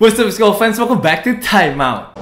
What's up, Skull fans? Welcome back to Time Out.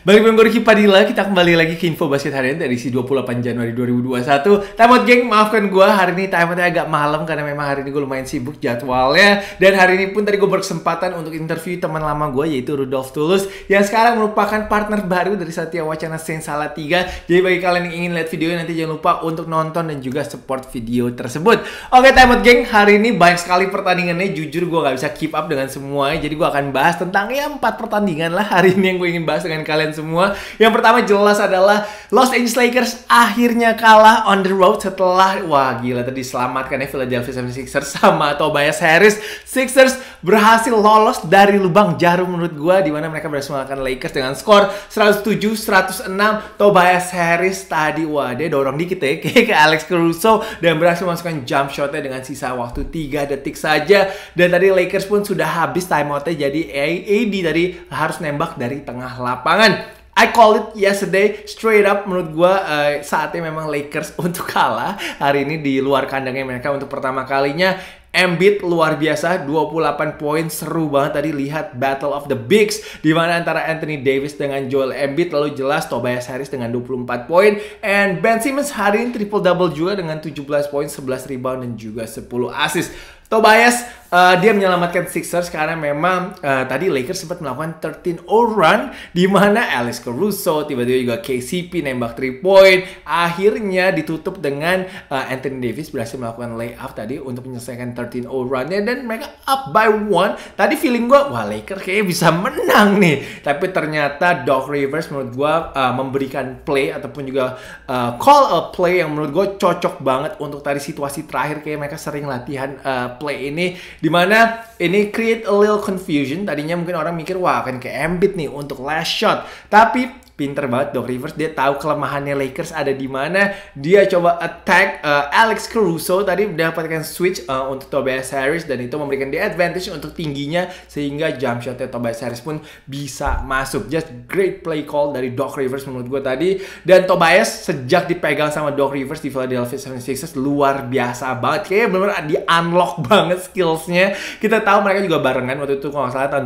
Balik dengan Gorky Padilla, kita kembali lagi ke info basket harian dari si 28 Januari 2021. Tamat geng, maafkan gue hari ini timeoutnya agak malam karena memang hari ini gue lumayan sibuk jadwalnya. Dan hari ini pun tadi gue berkesempatan untuk interview teman lama gue yaitu Rudolf Tulus yang sekarang merupakan partner baru dari Satya Wacana Sen Salah 3. Jadi bagi kalian yang ingin lihat video nanti jangan lupa untuk nonton dan juga support video tersebut. Oke out geng, hari ini banyak sekali pertandingannya. Jujur gue gak bisa keep up dengan semuanya. Jadi gue akan bahas tentang ya empat pertandingan lah hari ini yang gue ingin bahas dengan kalian kalian semua. Yang pertama jelas adalah Los Angeles Lakers akhirnya kalah on the road setelah wah gila tadi selamatkan ya Philadelphia 76ers sama Tobias Harris. Sixers berhasil lolos dari lubang jarum menurut gua di mana mereka berhasil mengalahkan Lakers dengan skor 107-106. Tobias Harris tadi wah dia dorong dikit ya ke Alex Caruso dan berhasil masukkan jump shotnya dengan sisa waktu 3 detik saja. Dan tadi Lakers pun sudah habis timeoutnya jadi AD tadi harus nembak dari tengah lapangan. I call it yesterday straight up menurut gue uh, saatnya memang Lakers untuk kalah hari ini di luar kandangnya mereka untuk pertama kalinya Embiid luar biasa 28 poin seru banget tadi lihat Battle of the Bigs di mana antara Anthony Davis dengan Joel Embiid lalu jelas Tobias Harris dengan 24 poin and Ben Simmons hari ini triple double juga dengan 17 poin 11 rebound dan juga 10 assist Tobias uh, dia menyelamatkan Sixers karena memang uh, tadi Lakers sempat melakukan 13 0 run di mana Alex Caruso tiba-tiba juga KCP nembak 3 point akhirnya ditutup dengan uh, Anthony Davis berhasil melakukan layup tadi untuk menyelesaikan 13 run runnya dan mereka up by one tadi feeling gue wah Lakers kayaknya bisa menang nih tapi ternyata Doc Rivers menurut gue uh, memberikan play ataupun juga uh, call a play yang menurut gue cocok banget untuk tadi situasi terakhir kayak mereka sering latihan uh, play ini dimana ini create a little confusion tadinya mungkin orang mikir wah akan ke Embiid nih untuk last shot tapi pinter banget Doc Rivers. Dia tahu kelemahannya Lakers ada di mana. Dia coba attack uh, Alex Caruso tadi mendapatkan switch uh, untuk Tobias Harris dan itu memberikan dia advantage untuk tingginya sehingga jump shotnya Tobias Harris pun bisa masuk. Just great play call dari Doc Rivers menurut gue tadi. Dan Tobias sejak dipegang sama Doc Rivers di Philadelphia 76ers luar biasa banget. Kayaknya benar-benar di unlock banget skillsnya. Kita tahu mereka juga barengan waktu itu kalau nggak salah tahun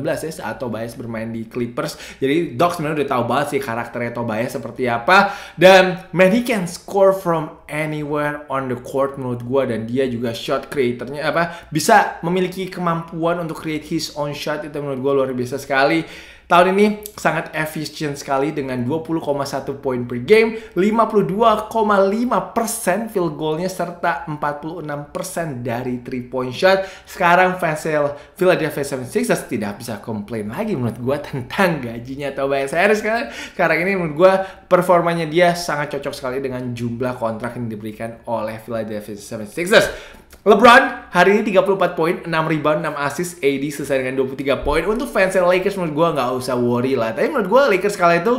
2018-2019 ya saat Tobias bermain di Clippers. Jadi Doc sebenarnya udah tahu banget sih karakternya Tobias seperti apa dan man he can score from anywhere on the court menurut gue dan dia juga shot creatornya apa bisa memiliki kemampuan untuk create his own shot itu menurut gue luar biasa sekali Tahun ini sangat efisien sekali dengan 20,1 poin per game, 52,5 persen field goalnya serta 46 persen dari 3 point shot. Sekarang Vassel Philadelphia 76ers tidak bisa komplain lagi menurut gue tentang gajinya atau bayar sekarang. sekarang ini menurut gue performanya dia sangat cocok sekali dengan jumlah kontrak yang diberikan oleh Philadelphia 76ers. LeBron hari ini 34 poin, 6 rebound, 6 assist, AD selesai dengan 23 poin. Untuk fans Lakers menurut gue nggak usah worry lah. Tapi menurut gue Lakers kali itu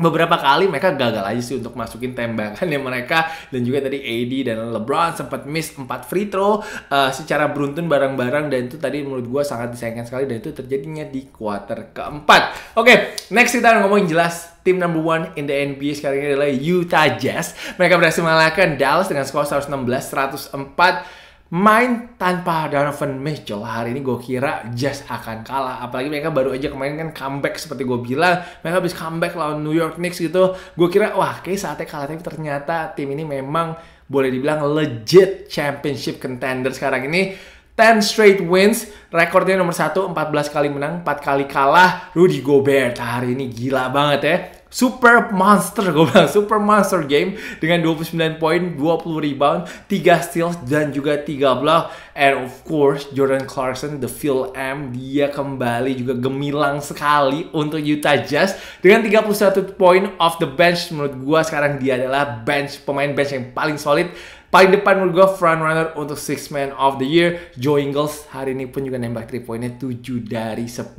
beberapa kali mereka gagal aja sih untuk masukin tembakan yang mereka dan juga tadi AD dan LeBron sempat miss 4 free throw uh, secara beruntun bareng-bareng dan itu tadi menurut gue sangat disayangkan sekali dan itu terjadinya di quarter keempat. Oke, okay, next kita akan ngomongin jelas tim number one in the NBA sekarang ini adalah Utah Jazz. Mereka berhasil mengalahkan Dallas dengan skor 116-104 main tanpa Donovan Mitchell hari ini gue kira Jazz akan kalah apalagi mereka baru aja kemarin kan comeback seperti gue bilang mereka habis comeback lawan New York Knicks gitu gue kira wah kayak saatnya kalah tapi ternyata tim ini memang boleh dibilang legit championship contender sekarang ini 10 straight wins, rekornya nomor 1, 14 kali menang, 4 kali kalah. Rudy Gobert hari ini gila banget ya. Super Monster, gue bilang Super Monster game dengan 29 poin, 20 rebound, 3 steals dan juga 3 block. And of course Jordan Clarkson, the Phil M, dia kembali juga gemilang sekali untuk Utah Jazz dengan 31 poin off the bench. Menurut gue sekarang dia adalah bench pemain bench yang paling solid Paling depan menurut gue front runner untuk six man of the year Joe Ingles hari ini pun juga nembak 3 poinnya 7 dari 10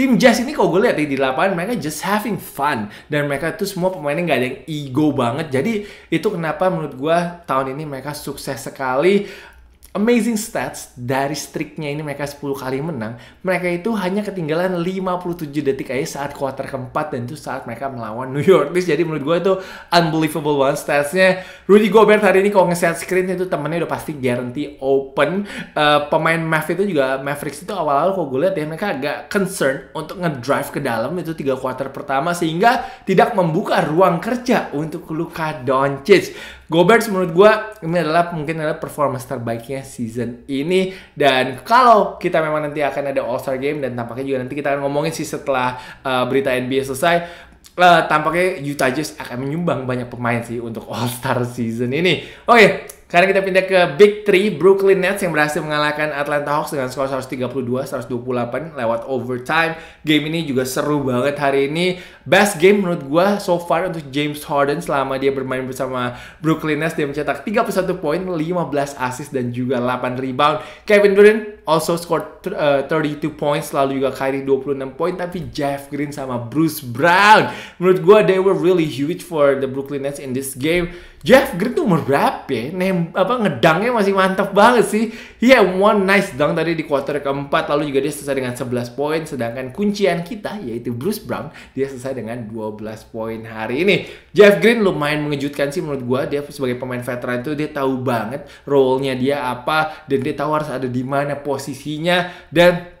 tim Jazz ini kalau gue lihat ya, di lapangan mereka just having fun dan mereka tuh semua pemainnya nggak ada yang ego banget jadi itu kenapa menurut gue tahun ini mereka sukses sekali amazing stats dari streaknya ini mereka 10 kali menang, mereka itu hanya ketinggalan 57 detik aja saat kuarter keempat dan itu saat mereka melawan New York Knicks. Jadi menurut gue itu unbelievable banget statsnya. Rudy Gobert hari ini kalau nge-set screen itu temennya udah pasti guarantee open. Uh, pemain Mavericks itu juga Mavericks itu awal-awal kalau gue lihat ya mereka agak concern untuk ngedrive ke dalam itu tiga kuarter pertama sehingga tidak membuka ruang kerja untuk Luka Doncic. Gobert menurut gue ini adalah mungkin adalah performa terbaiknya season ini dan kalau kita memang nanti akan ada All Star Game dan tampaknya juga nanti kita akan ngomongin sih setelah uh, berita NBA selesai uh, tampaknya Utah Jazz akan menyumbang banyak pemain sih untuk All Star season ini. Oke, okay, karena kita pindah ke Big 3 Brooklyn Nets yang berhasil mengalahkan Atlanta Hawks dengan skor 132-128 lewat overtime. Game ini juga seru banget hari ini. Best game menurut gue so far untuk James Harden selama dia bermain bersama Brooklyn Nets. Dia mencetak 31 poin, 15 assist, dan juga 8 rebound. Kevin Durant also scored 32 eh, points lalu juga Kyrie 26 poin tapi Jeff Green sama Bruce Brown menurut gue they were really huge for the Brooklyn Nets in this game Jeff Green tuh umur berapa ya? Nem, apa, ngedangnya masih mantap banget sih. Iya, yeah, one nice dunk tadi di quarter keempat. Lalu juga dia selesai dengan 11 poin. Sedangkan kuncian kita, yaitu Bruce Brown, dia selesai dengan 12 poin hari ini. Jeff Green lumayan mengejutkan sih menurut gua Dia sebagai pemain veteran itu dia tahu banget role-nya dia apa. Dan dia tahu harus ada di mana posisinya. Dan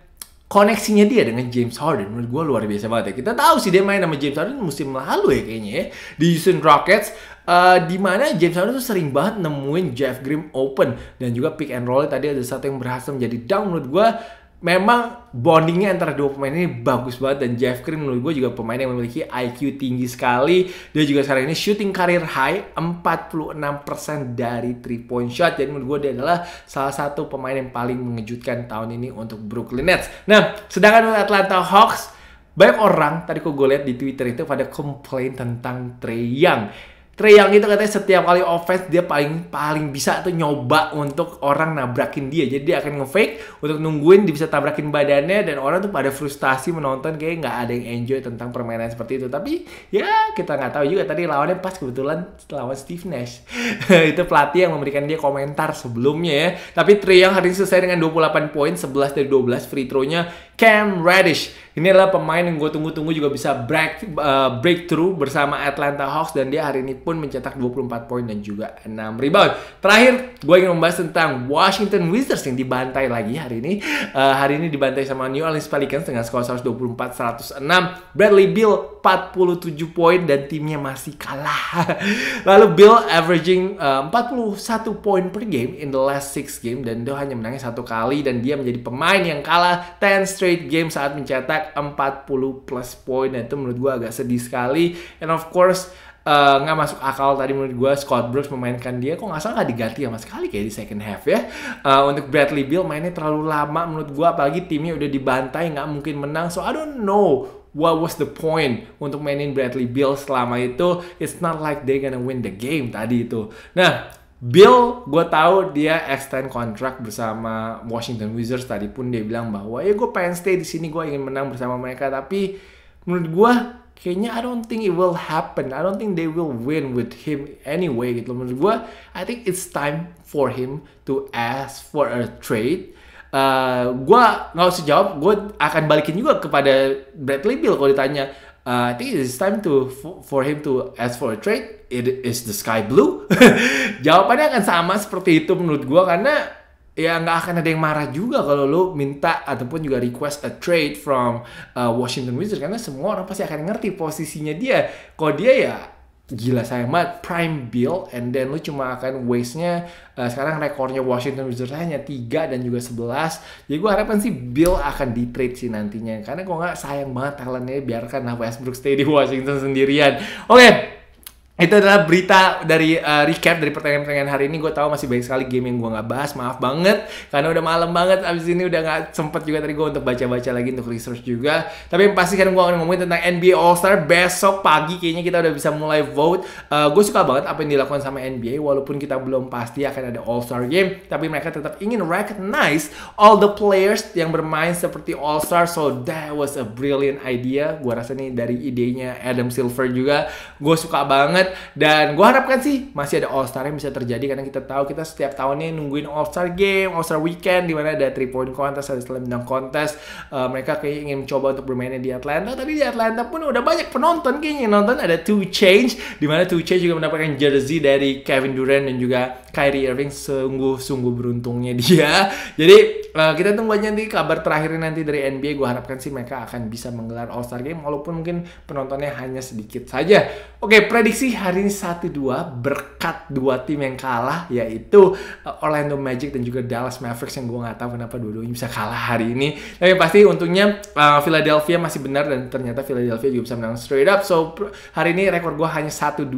koneksinya dia dengan James Harden menurut gue luar biasa banget ya. Kita tahu sih dia main sama James Harden musim lalu ya kayaknya ya di Houston Rockets uh, di mana James Harden tuh sering banget nemuin Jeff Green open dan juga pick and roll tadi ada satu yang berhasil menjadi down menurut gue memang bondingnya antara dua pemain ini bagus banget dan Jeff Green menurut gue juga pemain yang memiliki IQ tinggi sekali dia juga sekarang ini shooting karir high 46% dari 3 point shot jadi menurut gue dia adalah salah satu pemain yang paling mengejutkan tahun ini untuk Brooklyn Nets nah sedangkan untuk Atlanta Hawks banyak orang tadi kok gue lihat di Twitter itu pada komplain tentang Trey Young Trey Young itu katanya setiap kali offense dia paling paling bisa tuh nyoba untuk orang nabrakin dia. Jadi dia akan ngefake untuk nungguin dia bisa tabrakin badannya dan orang tuh pada frustasi menonton kayak nggak ada yang enjoy tentang permainan seperti itu. Tapi ya kita nggak tahu juga tadi lawannya pas kebetulan lawan Steve Nash. itu pelatih yang memberikan dia komentar sebelumnya ya. Tapi Trey Young hari ini selesai dengan 28 poin, 11 dari 12 free throw-nya Cam Reddish. Ini adalah pemain yang gue tunggu-tunggu juga bisa break uh, breakthrough bersama Atlanta Hawks dan dia hari ini pun mencetak 24 poin dan juga 6 rebound. Terakhir, gue ingin membahas tentang Washington Wizards yang dibantai lagi hari ini. Uh, hari ini dibantai sama New Orleans Pelicans dengan skor 124-106. Bradley Beal 47 poin dan timnya masih kalah. Lalu Beal averaging eh, uh, 41 poin per game in the last 6 game dan dia hanya menangnya satu kali dan dia menjadi pemain yang kalah 10 straight straight game saat mencetak 40 plus point dan nah, itu menurut gue agak sedih sekali and of course eh, nggak uh, masuk akal tadi menurut gue Scott Brooks memainkan dia kok nggak salah nggak diganti sama sekali kayak di second half ya uh, untuk Bradley Beal mainnya terlalu lama menurut gue apalagi timnya udah dibantai nggak mungkin menang so I don't know what was the point untuk mainin Bradley Beal selama itu it's not like they gonna win the game tadi itu nah Bill, gue tahu dia extend kontrak bersama Washington Wizards tadi pun dia bilang bahwa ya gue pengen stay di sini, gue ingin menang bersama mereka. Tapi menurut gue kayaknya I don't think it will happen. I don't think they will win with him anyway gitu. Menurut gue, I think it's time for him to ask for a trade. Uh, eh, gue nggak usah jawab, gue akan balikin juga kepada Bradley Bill kalau ditanya uh, I think it's time to for him to ask for a trade. It is the sky blue. Jawabannya akan sama seperti itu menurut gue karena ya nggak akan ada yang marah juga kalau lo minta ataupun juga request a trade from uh, Washington Wizards karena semua orang pasti akan ngerti posisinya dia. Kalau dia ya gila saya banget prime bill and then lu cuma akan waste-nya uh, sekarang rekornya Washington Wizards hanya 3 dan juga 11 jadi gue harapan sih bill akan di trade sih nantinya karena kok nggak sayang banget talentnya biarkan Westbrook stay di Washington sendirian oke okay itu adalah berita dari uh, recap dari pertanyaan-pertanyaan hari ini. Gue tahu masih banyak sekali game yang gue nggak bahas. Maaf banget karena udah malam banget. Abis ini udah nggak sempet juga tadi gue untuk baca-baca lagi untuk research juga. Tapi yang pasti kan gue akan ngomongin tentang NBA All Star besok pagi. Kayaknya kita udah bisa mulai vote. Uh, eh, gue suka banget apa yang dilakukan sama NBA. Walaupun kita belum pasti akan ada All Star game, tapi mereka tetap ingin recognize all the players yang bermain seperti All Star. So that was a brilliant idea. Gue rasa nih dari idenya Adam Silver juga. Gue suka banget dan gue harapkan sih masih ada All Star yang bisa terjadi karena kita tahu kita setiap tahunnya nungguin All Star Game, All Star Weekend di mana ada three point contest, ada slam dunk contest. Uh, mereka kayak ingin mencoba untuk bermainnya di Atlanta, tapi di Atlanta pun udah banyak penonton kayaknya yang nonton ada Two Change di mana Two Change juga mendapatkan jersey dari Kevin Durant dan juga Kyrie Irving sungguh-sungguh beruntungnya dia. Jadi uh, kita tunggu aja nanti kabar terakhir nanti dari NBA. Gue harapkan sih mereka akan bisa menggelar All Star Game walaupun mungkin penontonnya hanya sedikit saja. Oke, prediksi hari ini satu dua berkat dua tim yang kalah yaitu uh, Orlando Magic dan juga Dallas Mavericks yang gue nggak tahu kenapa dua-duanya bisa kalah hari ini. Tapi pasti untungnya uh, Philadelphia masih benar dan ternyata Philadelphia juga bisa menang straight up. So hari ini rekor gue hanya 1-2.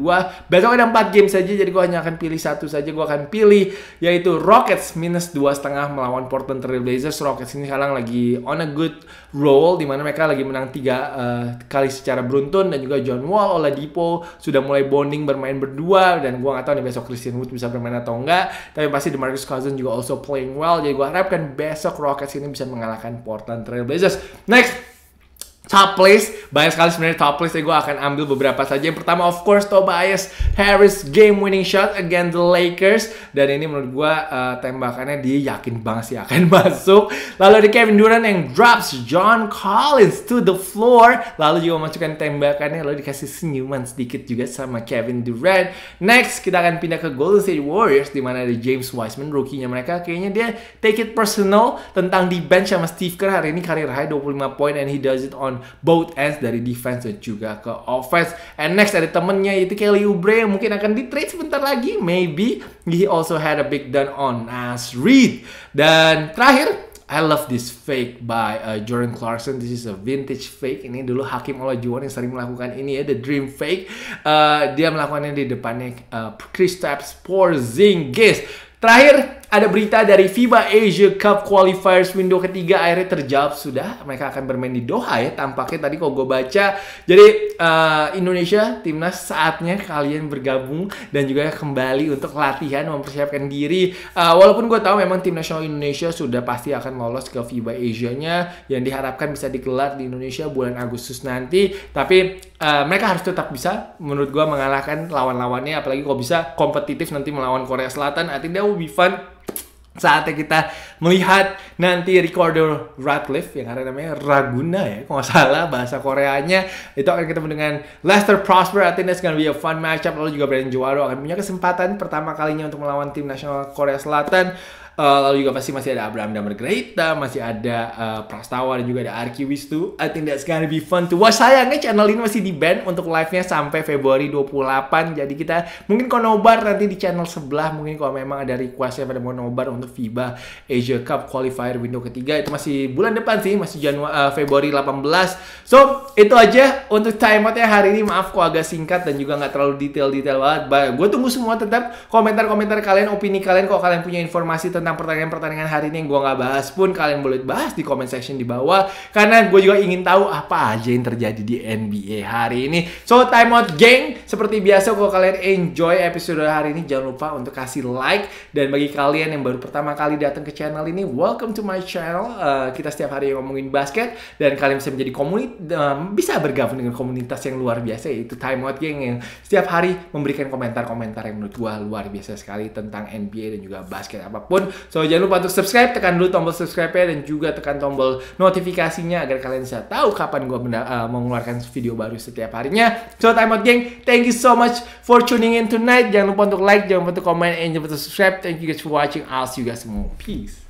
Besok ada empat game saja jadi gue hanya akan pilih satu saja. Gue akan pilih yaitu Rockets minus dua setengah melawan Portland Trailblazers Rockets ini sekarang lagi on a good roll di mana mereka lagi menang tiga uh, kali secara beruntun dan juga John Wall, Oladipo sudah mulai bonding bermain berdua dan gua nggak tahu nih besok Christian Wood bisa bermain atau enggak tapi pasti DeMarcus Cousins juga also playing well jadi gua harapkan besok Rockets ini bisa mengalahkan Portland Trailblazers next top place banyak sekali sebenarnya top place yang gue akan ambil beberapa saja yang pertama of course Tobias Harris game winning shot against the Lakers dan ini menurut gue uh, tembakannya dia yakin banget sih akan masuk lalu ada Kevin Durant yang drops John Collins to the floor lalu juga masukkan tembakannya lalu dikasih senyuman sedikit juga sama Kevin Durant next kita akan pindah ke Golden State Warriors di mana ada James Wiseman rookie-nya mereka kayaknya dia take it personal tentang di bench sama Steve Kerr hari ini karir high 25 poin and he does it on on both ends dari defense dan juga ke offense. And next ada temennya itu Kelly Oubre yang mungkin akan di trade sebentar lagi. Maybe he also had a big done on Nas Reed. Dan terakhir I love this fake by uh, Jordan Clarkson. This is a vintage fake. Ini dulu Hakim Olajuwon yang sering melakukan ini ya, the dream fake. Uh, dia melakukannya di depannya uh, Kristaps Porzingis. Terakhir, ada berita dari FIBA Asia Cup Qualifiers window ketiga akhirnya terjawab sudah. Mereka akan bermain di Doha ya tampaknya tadi kalau gue baca. Jadi uh, Indonesia timnas saatnya kalian bergabung dan juga kembali untuk latihan mempersiapkan diri. Uh, walaupun gue tahu memang tim nasional Indonesia sudah pasti akan lolos ke FIBA Asia-nya yang diharapkan bisa dikelar di Indonesia bulan Agustus nanti. Tapi uh, mereka harus tetap bisa menurut gue mengalahkan lawan-lawannya apalagi kalau bisa kompetitif nanti melawan Korea Selatan. I think that will be fun saatnya kita melihat nanti recorder Radcliffe yang ada namanya Raguna ya kalau nggak salah bahasa Koreanya itu akan ketemu dengan Lester Prosper I think that's gonna be a fun matchup lalu juga Brandon Juaro akan punya kesempatan pertama kalinya untuk melawan tim nasional Korea Selatan Uh, lalu juga pasti masih ada Abraham Damer Greita, masih ada uh, Prastawa dan juga ada Arki Wistu. I think that's gonna be fun to watch. Sayangnya channel ini masih di band untuk live-nya sampai Februari 28. Jadi kita mungkin nobar nanti di channel sebelah mungkin kalau memang ada requestnya pada mau nobar untuk FIBA Asia Asia Cup qualifier window ketiga itu masih bulan depan sih, masih Januari uh, eh, Februari 18. So, itu aja untuk timeoutnya hari ini. Maaf kok agak singkat dan juga nggak terlalu detail-detail banget. Gue tunggu semua tetap komentar-komentar kalian, opini kalian. kok kalian punya informasi tentang pertandingan-pertandingan hari ini yang gue nggak bahas pun, kalian boleh bahas di comment section di bawah. Karena gue juga ingin tahu apa aja yang terjadi di NBA hari ini. So, timeout geng. Seperti biasa, kalau kalian enjoy episode hari ini, jangan lupa untuk kasih like. Dan bagi kalian yang baru pertama kali datang ke channel, kali ini, welcome to my channel. Uh, kita setiap hari ngomongin basket dan kalian bisa menjadi komunitas, uh, eh, bisa bergabung dengan komunitas yang luar biasa yaitu Time Out Gang yang setiap hari memberikan komentar-komentar yang menurut gua luar biasa sekali tentang NBA dan juga basket apapun. So jangan lupa untuk subscribe, tekan dulu tombol subscribe dan juga tekan tombol notifikasinya agar kalian bisa tahu kapan gua uh, mengeluarkan video baru setiap harinya. So Time Out Gang, thank you so much for tuning in tonight. Jangan lupa untuk like, jangan lupa untuk comment, and jangan lupa untuk subscribe. Thank you guys for watching. I'll see you guys tomorrow. Peace.